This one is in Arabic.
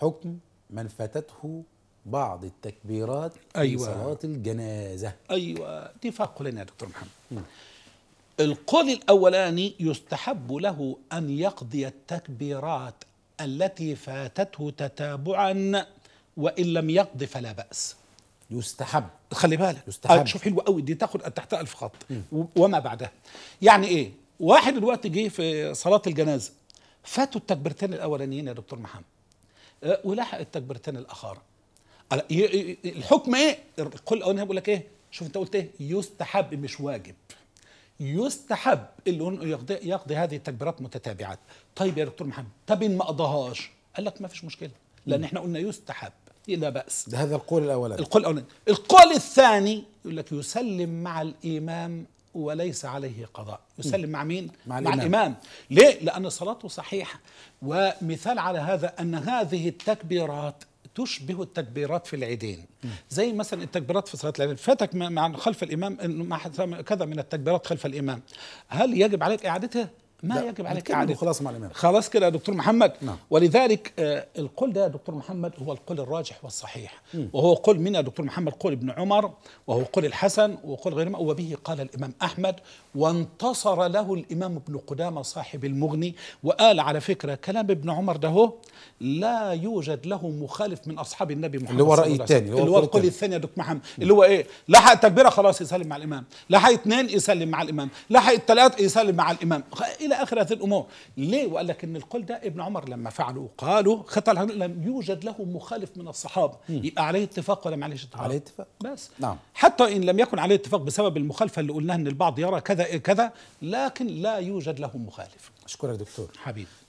حكم من فاتته بعض التكبيرات أيوة. في صلاة الجنازة أيوة دي لنا يا دكتور محمد م. القول الأولاني يستحب له أن يقضي التكبيرات التي فاتته تتابعا وإن لم يقض فلا بأس يستحب خلي بالك يستحب آه، شوف حلو قوي دي تاخد تحت ألف خط وما بعدها يعني إيه واحد الوقت جه في صلاة الجنازة فاتوا التكبيرتين الأولانيين يا دكتور محمد أه، ولحق التكبرتين الاخر الحكم ايه كل اونها بيقول لك ايه شوف انت قلت ايه يستحب مش واجب يستحب اللي يقضي, يقضي هذه التكبيرات متتابعات طيب يا دكتور محمد طب ان ما قضاهاش قال لك ما فيش مشكله لان احنا قلنا يستحب لا باس ده هذا القول الاولاني القول الاولاني القول الثاني يقول لك يسلم مع الامام وليس عليه قضاء يسلم مع مين؟ مع الإمام, مع الإمام. ليه؟ لأن صلاته صحيحة ومثال على هذا أن هذه التكبيرات تشبه التكبيرات في العيدين زي مثلا التكبيرات في صلاه العيدين فاتك مع خلف الامام كذا من التكبيرات خلف الامام هل يجب عليك اعادتها ما يجب عليك اعاده خلاص مع الامام خلاص كده يا دكتور محمد نعم. ولذلك آه القول ده يا دكتور محمد هو القول الراجح والصحيح م. وهو قول من يا دكتور محمد قول ابن عمر وهو قول الحسن وقول غيره وبه قال الامام احمد وانتصر له الامام ابن قدامه صاحب المغني وقال على فكره كلام ابن عمر ده هو لا يوجد له مخالف من اصحاب النبي محمد اللي هو الراي الثاني اللي هو القول الثاني يا دكتور محمد اللي هو ايه لحق التكبيره خلاص يسلم مع الامام لحق اثنين يسلم مع الامام لحق الثلاث يسلم مع الامام الى اخر هذه الامور ليه وقال لك ان القول ده ابن عمر لما فعلوا قالوا خطا لم يوجد له مخالف من الصحابه يبقى عليه اتفاق ولا معلش اتفاق عليه اتفاق بس نعم حتى ان لم يكن عليه اتفاق بسبب المخالفه اللي قلناها ان البعض يرى كذا إيه، كذا لكن لا يوجد له مخالف اشكرك دكتور حبيبي